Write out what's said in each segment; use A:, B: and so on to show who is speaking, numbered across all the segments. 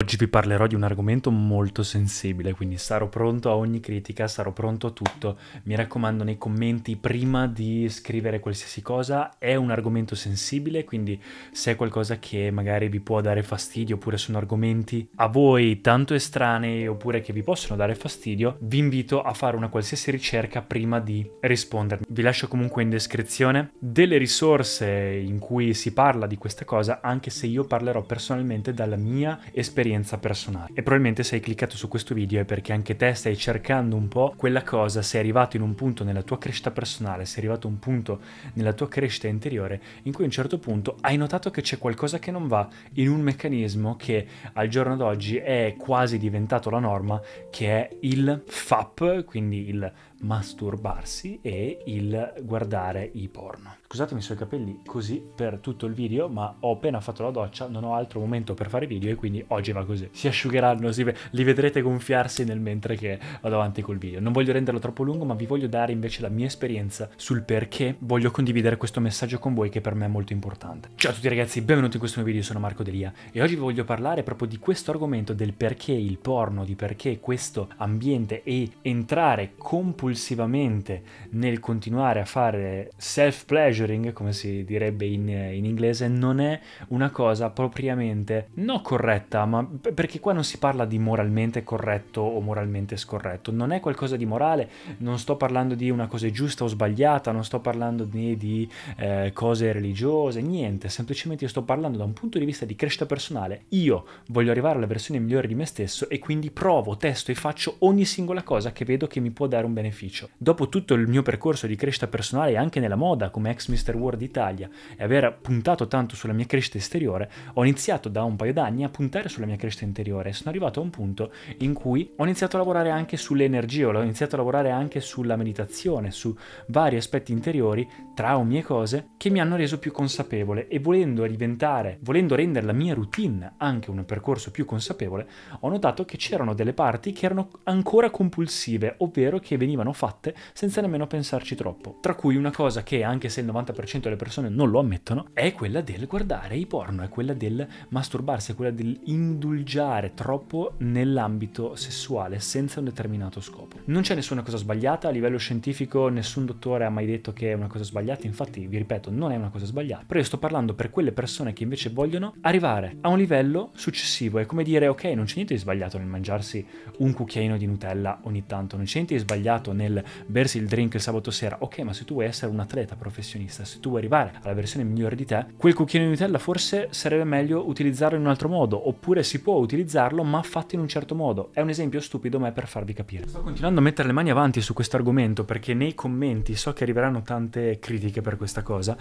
A: Oggi vi parlerò di un argomento molto sensibile, quindi sarò pronto a ogni critica, sarò pronto a tutto. Mi raccomando nei commenti prima di scrivere qualsiasi cosa, è un argomento sensibile, quindi se è qualcosa che magari vi può dare fastidio oppure sono argomenti a voi tanto estranei oppure che vi possono dare fastidio, vi invito a fare una qualsiasi ricerca prima di rispondermi. Vi lascio comunque in descrizione delle risorse in cui si parla di questa cosa, anche se io parlerò personalmente dalla mia esperienza esperienza personale. E probabilmente se hai cliccato su questo video è perché anche te stai cercando un po' quella cosa, sei arrivato in un punto nella tua crescita personale, sei arrivato a un punto nella tua crescita interiore in cui a un certo punto hai notato che c'è qualcosa che non va in un meccanismo che al giorno d'oggi è quasi diventato la norma, che è il FAP, quindi il masturbarsi e il guardare i porno. Scusatemi i capelli così per tutto il video, ma ho appena fatto la doccia, non ho altro momento per fare video e quindi oggi va così. Si asciugheranno, si ve- li vedrete gonfiarsi nel mentre che vado avanti col video. Non voglio renderlo troppo lungo, ma vi voglio dare invece la mia esperienza sul perché voglio condividere questo messaggio con voi che per me è molto importante. Ciao a tutti ragazzi, benvenuti in questo nuovo video, sono Marco Delia e oggi vi voglio parlare proprio di questo argomento del perché il porno, di perché questo ambiente e entrare compulsivamente compulsivamente nel continuare a fare self-pleasuring, come si direbbe in, in inglese, non è una cosa propriamente no corretta, ma perché qua non si parla di moralmente corretto o moralmente scorretto, non è qualcosa di morale, non sto parlando di una cosa giusta o sbagliata, non sto parlando né di eh, cose religiose, niente, semplicemente io sto parlando da un punto di vista di crescita personale, io voglio arrivare alla versione migliore di me stesso e quindi provo, testo e faccio ogni singola cosa che vedo che mi può dare un beneficio sacrificio. Dopo tutto il mio percorso di crescita personale anche nella moda come ex Mr. World Italia e aver puntato tanto sulla mia crescita esteriore, ho iniziato da un paio d'anni a puntare sulla mia crescita interiore e sono arrivato a un punto in cui ho iniziato a lavorare anche sulle energie, ho iniziato a lavorare anche sulla meditazione, su vari aspetti interiori, traumi e cose che mi hanno reso più consapevole e volendo diventare, volendo rendere la mia routine anche un percorso più consapevole, ho notato che c'erano delle parti che erano ancora compulsive, ovvero che venivano venivano fatte senza nemmeno pensarci troppo. Tra cui una cosa che, anche se il 90% delle persone non lo ammettono, è quella del guardare i porno, è quella del masturbarsi, è quella dell'indulgiare troppo nell'ambito sessuale senza un determinato scopo. Non c'è nessuna cosa sbagliata, a livello scientifico nessun dottore ha mai detto che è una cosa sbagliata, infatti vi ripeto, non è una cosa sbagliata, però io sto parlando per quelle persone che invece vogliono arrivare a un livello successivo, è come dire ok, non c'è niente di sbagliato nel mangiarsi un cucchiaino di Nutella ogni tanto, non c'è niente di sbagliato nel bersi il drink il sabato sera, ok, ma se tu vuoi essere un atleta professionista, se tu vuoi arrivare alla versione migliore di te, quel cucchiaino di Nutella forse sarebbe meglio utilizzarlo in un altro modo, oppure si può utilizzarlo ma fatto in un certo modo. È un esempio stupido ma è per farvi capire. Sto continuando a mettere le mani avanti su questo argomento perché nei commenti so che arriveranno tante critiche per questa cosa,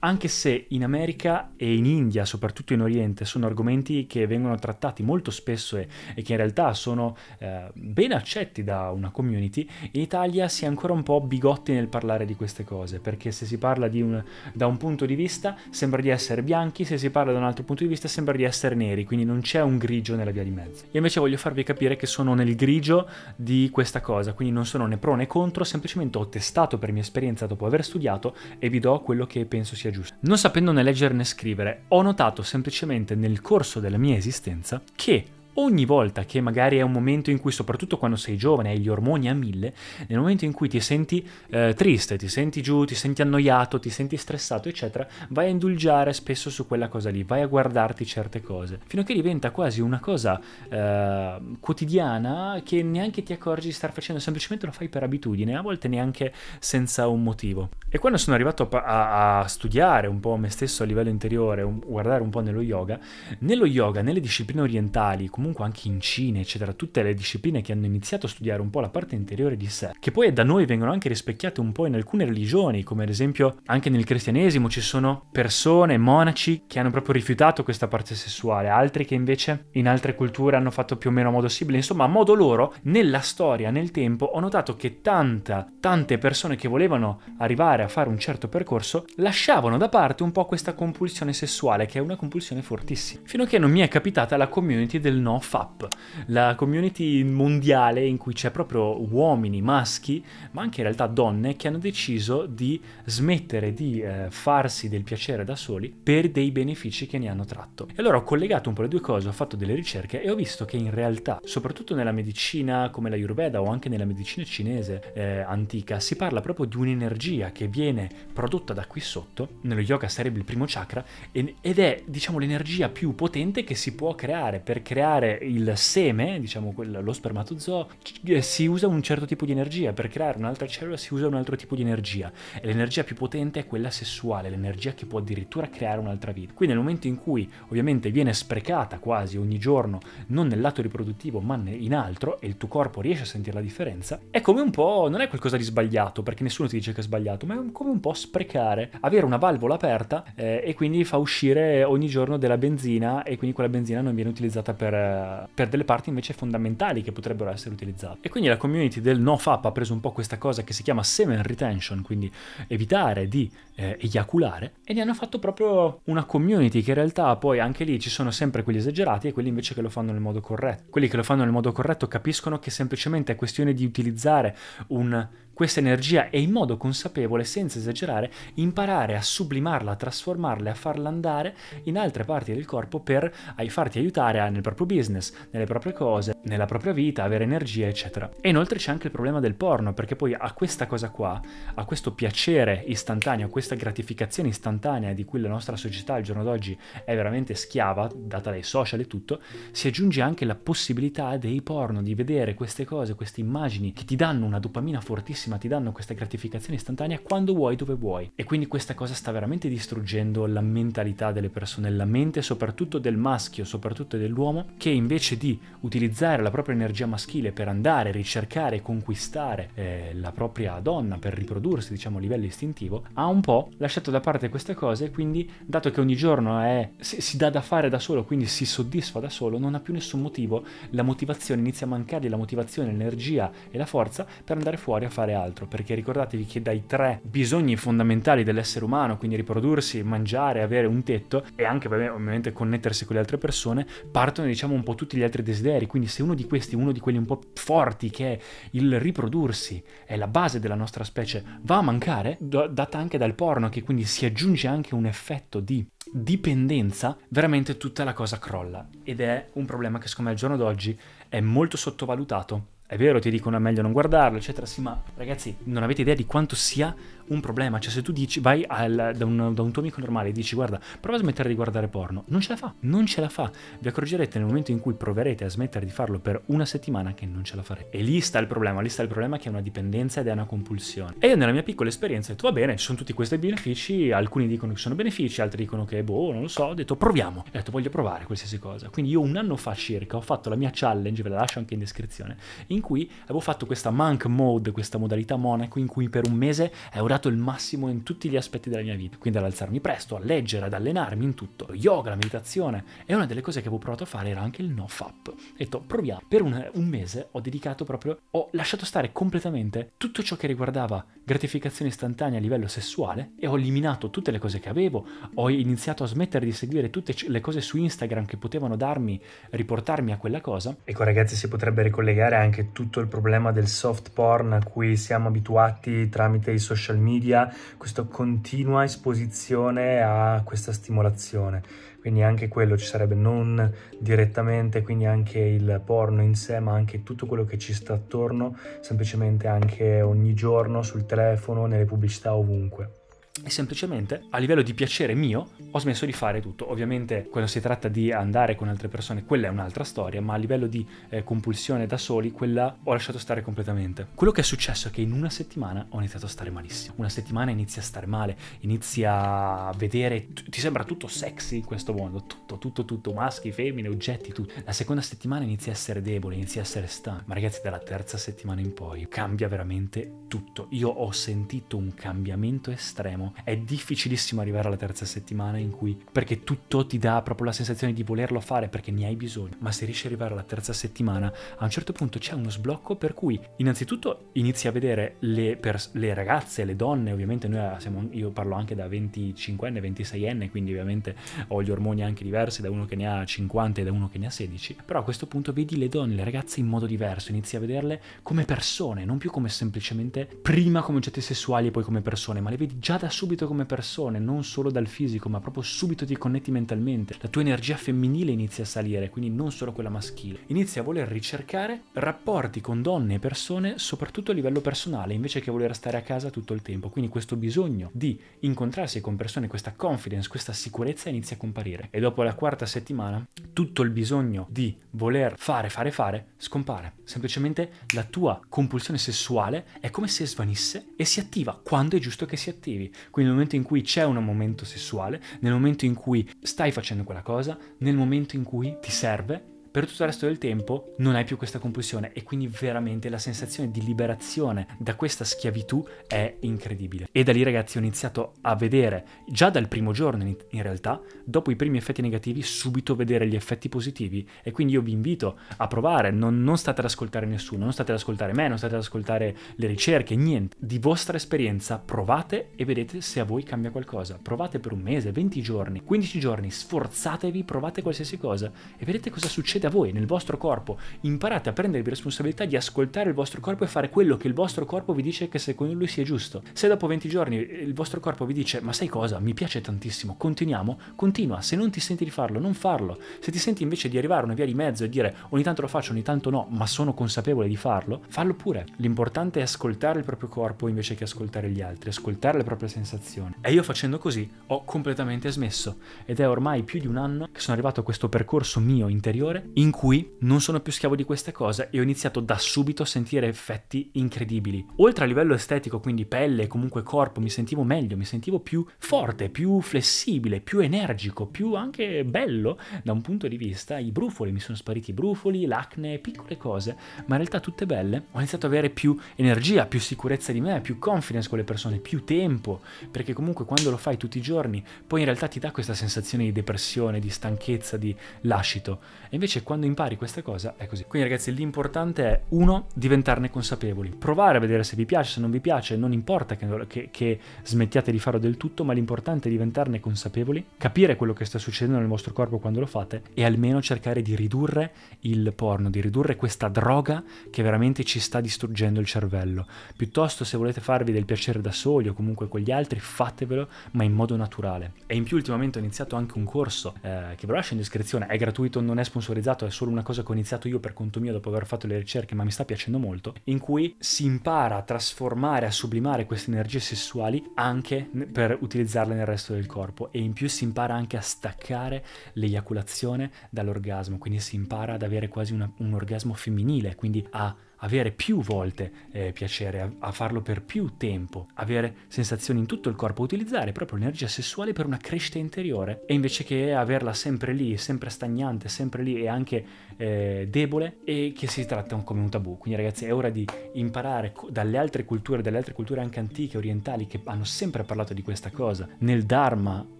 A: anche se in America e in India, soprattutto in Oriente, sono argomenti che vengono trattati molto spesso e, e che in realtà sono eh, ben accetti da una community, in Italia Italia si è ancora un po' bigotti nel parlare di queste cose, perché se si parla un, da un punto di vista sembra di essere bianchi, se si parla da un altro punto di vista sembra di essere neri, quindi non c'è un grigio nella via di mezzo. Io invece voglio farvi capire che sono nel grigio di questa cosa, quindi non sono né pro né contro, semplicemente ho testato per mia esperienza dopo aver studiato e vi do quello che penso sia giusto. Non sapendo né leggere né scrivere, ho notato semplicemente nel corso della mia esistenza che ogni volta che magari è un momento in cui, soprattutto quando sei giovane, hai gli ormoni a mille, nel momento in cui ti senti eh, triste, ti senti giù, ti senti annoiato, ti senti stressato, eccetera, vai a indulgiare spesso su quella cosa lì, vai a guardarti certe cose, fino a che diventa quasi una cosa eh, quotidiana che neanche ti accorgi di star facendo, semplicemente lo fai per abitudine, a volte neanche senza un motivo. E quando sono arrivato a, a studiare un po' me stesso a livello interiore, un, guardare un po' nello yoga, nello yoga, nelle discipline orientali, comunque comunque anche in Cina, eccetera, tutte le discipline che hanno iniziato a studiare un po' la parte interiore di sé, che poi da noi vengono anche rispecchiate un po' in alcune religioni, come ad esempio anche nel cristianesimo ci sono persone, monaci, che hanno proprio rifiutato questa parte sessuale, altri che invece in altre culture hanno fatto più o meno a modo simile, insomma a modo loro, nella storia, nel tempo, ho notato che tanta, tante persone che volevano arrivare a fare un certo percorso lasciavano da parte un po' questa compulsione sessuale, che è una compulsione fortissima, fino a che non mi è capitata la community del no no? FAP, la community mondiale in cui c'è proprio uomini, maschi, ma anche in realtà donne che hanno deciso di smettere di eh, farsi del piacere da soli per dei benefici che ne hanno tratto. E allora ho collegato un po' le due cose, ho fatto delle ricerche e ho visto che in realtà, soprattutto nella medicina come la Yurveda o anche nella medicina cinese eh, antica, si parla proprio di un'energia che viene prodotta da qui sotto, nello yoga sarebbe il primo chakra, ed è diciamo l'energia più potente che si può creare per creare creare il seme, diciamo quello, lo spermatozoo, eh, si usa un certo tipo di energia, per creare un'altra cellula si usa un altro tipo di energia e l'energia più potente è quella sessuale, l'energia che può addirittura creare un'altra vita. Quindi nel momento in cui ovviamente viene sprecata quasi ogni giorno, non nel lato riproduttivo ma in altro e il tuo corpo riesce a sentire la differenza, è come un po', non è qualcosa di sbagliato perché nessuno ti dice che è sbagliato, ma è come un po' sprecare, avere una valvola aperta eh, e quindi fa uscire ogni giorno della benzina e quindi quella benzina non viene utilizzata per eh, per, delle parti invece fondamentali che potrebbero essere utilizzate. E quindi la community del NoFap ha preso un po' questa cosa che si chiama semen retention, quindi evitare di eh, eiaculare, e ne hanno fatto proprio una community che in realtà poi anche lì ci sono sempre quelli esagerati e quelli invece che lo fanno nel modo corretto. Quelli che lo fanno nel modo corretto capiscono che semplicemente è questione di utilizzare un questa energia e in modo consapevole, senza esagerare, imparare a sublimarla, a trasformarla, a farla andare in altre parti del corpo per farti aiutare nel proprio business, nelle proprie cose, nella propria vita, avere energia, eccetera. E inoltre c'è anche il problema del porno, perché poi a questa cosa qua, a questo piacere istantaneo, a questa gratificazione istantanea di cui la nostra società al giorno d'oggi è veramente schiava, data dai social e tutto, si aggiunge anche la possibilità dei porno, di vedere queste cose, queste immagini che ti danno una dopamina fortissima bellissima, ti danno questa gratificazione istantanea quando vuoi, dove vuoi. E quindi questa cosa sta veramente distruggendo la mentalità delle persone, la mente soprattutto del maschio, soprattutto dell'uomo, che invece di utilizzare la propria energia maschile per andare, ricercare, conquistare eh, la propria donna, per riprodursi, diciamo, a livello istintivo, ha un po' lasciato da parte queste cose e quindi, dato che ogni giorno è, si, si dà da fare da solo, quindi si soddisfa da solo, non ha più nessun motivo, la motivazione inizia a mancargli, la motivazione, l'energia e la forza per andare fuori a fare fare altro, perché ricordatevi che dai tre bisogni fondamentali dell'essere umano, quindi riprodursi, mangiare, avere un tetto e anche ovviamente connettersi con le altre persone, partono diciamo un po' tutti gli altri desideri, quindi se uno di questi, uno di quelli un po' forti che è il riprodursi, è la base della nostra specie, va a mancare, data anche dal porno, che quindi si aggiunge anche un effetto di dipendenza, veramente tutta la cosa crolla ed è un problema che secondo me al giorno d'oggi è molto sottovalutato è vero, ti dicono è meglio non guardarlo, eccetera, sì, ma ragazzi, non avete idea di quanto sia un problema. Cioè, se tu dici, vai al, da, un, da, un, tuo amico normale e dici, guarda, prova a smettere di guardare porno, non ce la fa, non ce la fa. Vi accorgerete nel momento in cui proverete a smettere di farlo per una settimana che non ce la farete. E lì sta il problema, lì sta il problema che è una dipendenza ed è una compulsione. E io nella mia piccola esperienza ho detto, va bene, ci sono tutti questi benefici, alcuni dicono che sono benefici, altri dicono che, boh, non lo so, ho detto, proviamo. Ho detto, voglio provare qualsiasi cosa. Quindi io un anno fa circa ho fatto la mia challenge, ve la lascio anche in descrizione, in cui avevo fatto questa monk mode, questa modalità monaco in cui per un mese è ora dato il massimo in tutti gli aspetti della mia vita, quindi ad alzarmi presto, a leggere, ad allenarmi in tutto, yoga, la meditazione. E una delle cose che avevo provato a fare era anche il no fap. Ho detto proviamo. Per un, un mese ho dedicato proprio, ho lasciato stare completamente tutto ciò che riguardava gratificazione istantanea a livello sessuale e ho eliminato tutte le cose che avevo, ho iniziato a smettere di seguire tutte le cose su Instagram che potevano darmi, riportarmi a quella cosa. Ecco ragazzi si potrebbe ricollegare anche tutto il problema del soft porn a cui siamo abituati tramite i social media media, questa continua esposizione a questa stimolazione. Quindi anche quello ci sarebbe non direttamente, quindi anche il porno in sé, ma anche tutto quello che ci sta attorno, semplicemente anche ogni giorno sul telefono, nelle pubblicità ovunque e semplicemente a livello di piacere mio ho smesso di fare tutto. Ovviamente quando si tratta di andare con altre persone quella è un'altra storia, ma a livello di eh, compulsione da soli quella ho lasciato stare completamente. Quello che è successo è che in una settimana ho iniziato a stare malissimo. Una settimana inizia a stare male, inizia a vedere, ti sembra tutto sexy in questo mondo, tutto, tutto, tutto, maschi, femmine, oggetti, tutto. La seconda settimana inizia a essere debole, inizia a essere stanco, ma ragazzi dalla terza settimana in poi cambia veramente tutto. Io ho sentito un cambiamento estremo estremo. È difficilissimo arrivare alla terza settimana in cui, perché tutto ti dà proprio la sensazione di volerlo fare perché ne hai bisogno, ma se riesci ad arrivare alla terza settimana, a un certo punto c'è uno sblocco per cui innanzitutto inizi a vedere le, le ragazze, le donne, ovviamente noi ah, siamo, io parlo anche da 25enne, 26enne, quindi ovviamente ho gli ormoni anche diversi da uno che ne ha 50 e da uno che ne ha 16, però a questo punto vedi le donne, le ragazze in modo diverso, inizi a vederle come persone, non più come semplicemente prima come oggetti sessuali e poi come persone, ma le vedi già da subito come persone, non solo dal fisico, ma proprio subito ti connetti mentalmente. La tua energia femminile inizia a salire, quindi non solo quella maschile. Inizia a voler ricercare rapporti con donne e persone, soprattutto a livello personale, invece che voler stare a casa tutto il tempo. Quindi questo bisogno di incontrarsi con persone, questa confidence, questa sicurezza inizia a comparire. E dopo la quarta settimana, tutto il bisogno di voler fare, fare, fare, scompare. Semplicemente la tua compulsione sessuale è come se svanisse e si attiva quando è giusto che si attivi. Quindi nel momento in cui c'è un momento sessuale, nel momento in cui stai facendo quella cosa, nel momento in cui ti serve per tutto il resto del tempo non hai più questa compulsione e quindi veramente la sensazione di liberazione da questa schiavitù è incredibile. E da lì ragazzi ho iniziato a vedere, già dal primo giorno in, realtà, dopo i primi effetti negativi, subito vedere gli effetti positivi e quindi io vi invito a provare, non, non state ad ascoltare nessuno, non state ad ascoltare me, non state ad ascoltare le ricerche, niente. Di vostra esperienza provate e vedete se a voi cambia qualcosa. Provate per un mese, 20 giorni, 15 giorni, sforzatevi, provate qualsiasi cosa e vedete cosa succede conoscete a voi, nel vostro corpo, imparate a prendervi responsabilità di ascoltare il vostro corpo e fare quello che il vostro corpo vi dice che secondo lui sia giusto. Se dopo 20 giorni eh, il vostro corpo vi dice ma sai cosa, mi piace tantissimo, continuiamo, continua, se non ti senti di farlo, non farlo. Se ti senti invece di arrivare a una via di mezzo e dire ogni tanto lo faccio, ogni tanto no, ma sono consapevole di farlo, fallo pure. L'importante è ascoltare il proprio corpo invece che ascoltare gli altri, ascoltare le proprie sensazioni. E io facendo così ho completamente smesso ed è ormai più di un anno che sono arrivato a questo percorso mio interiore in cui non sono più schiavo di queste cose e ho iniziato da subito a sentire effetti incredibili. Oltre a livello estetico, quindi pelle e comunque corpo, mi sentivo meglio, mi sentivo più forte, più flessibile, più energico, più anche bello da un punto di vista. I brufoli, mi sono spariti i brufoli, l'acne, piccole cose, ma in realtà tutte belle. Ho iniziato ad avere più energia, più sicurezza di me, più confidence con le persone, più tempo, perché comunque quando lo fai tutti i giorni, poi in realtà ti dà questa sensazione di depressione, di stanchezza, di lascito. E invece Invece quando impari questa cosa è così. Quindi ragazzi l'importante è uno, diventarne consapevoli, provare a vedere se vi piace, se non vi piace, non importa che, che, che smettiate di farlo del tutto, ma l'importante è diventarne consapevoli, capire quello che sta succedendo nel vostro corpo quando lo fate e almeno cercare di ridurre il porno, di ridurre questa droga che veramente ci sta distruggendo il cervello. Piuttosto se volete farvi del piacere da soli o comunque con gli altri, fatevelo, ma in modo naturale. E in più ultimamente ho iniziato anche un corso eh, che ve lo lascio in descrizione, è gratuito, non è sponsorizzato teorizzato, è solo una cosa che ho iniziato io per conto mio dopo aver fatto le ricerche, ma mi sta piacendo molto, in cui si impara a trasformare, a sublimare queste energie sessuali anche per utilizzarle nel resto del corpo e in più si impara anche a staccare l'eiaculazione dall'orgasmo, quindi si impara ad avere quasi una, un orgasmo femminile, quindi a avere più volte eh, piacere, a, a, farlo per più tempo, avere sensazioni in tutto il corpo, utilizzare proprio l'energia sessuale per una crescita interiore e invece che averla sempre lì, sempre stagnante, sempre lì e anche eh, debole e che si tratta un, come un tabù. Quindi ragazzi è ora di imparare dalle altre culture, dalle altre culture anche antiche, orientali, che hanno sempre parlato di questa cosa. Nel Dharma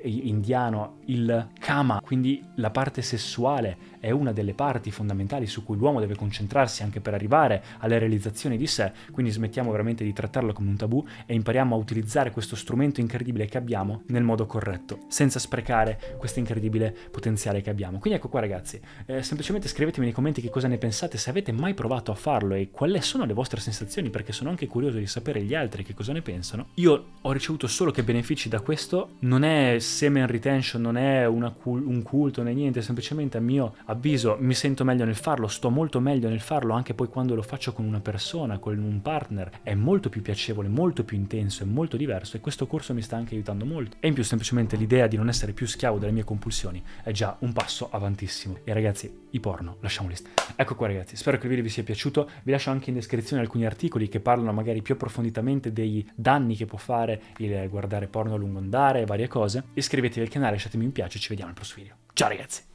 A: indiano il kama, quindi la parte sessuale, è una delle parti fondamentali su cui l'uomo deve concentrarsi anche per arrivare alle realizzazioni di sé, quindi smettiamo veramente di trattarlo come un tabù e impariamo a utilizzare questo strumento incredibile che abbiamo nel modo corretto, senza sprecare questo incredibile potenziale che abbiamo. Quindi ecco qua ragazzi, eh, semplicemente scrivetemi nei commenti che cosa ne pensate, se avete mai provato a farlo e quali sono le vostre sensazioni, perché sono anche curioso di sapere gli altri che cosa ne pensano. Io ho ricevuto solo che benefici da questo, non è semen retention, non è cul un culto né niente, semplicemente a mio avviso mi sento meglio nel farlo, sto molto meglio nel farlo anche poi quando lo faccio approccio con una persona, con un partner è molto più piacevole, molto più intenso e molto diverso e questo corso mi sta anche aiutando molto. E in più semplicemente l'idea di non essere più schiavo delle mie compulsioni è già un passo avantissimo. E ragazzi, i porno, lasciamoli stare. Ecco qua ragazzi, spero che il video vi sia piaciuto, vi lascio anche in descrizione alcuni articoli che parlano magari più approfonditamente dei danni che può fare il guardare porno a lungo andare, e varie cose. Iscrivetevi al canale, lasciatemi un piace e ci vediamo al prossimo video. Ciao ragazzi!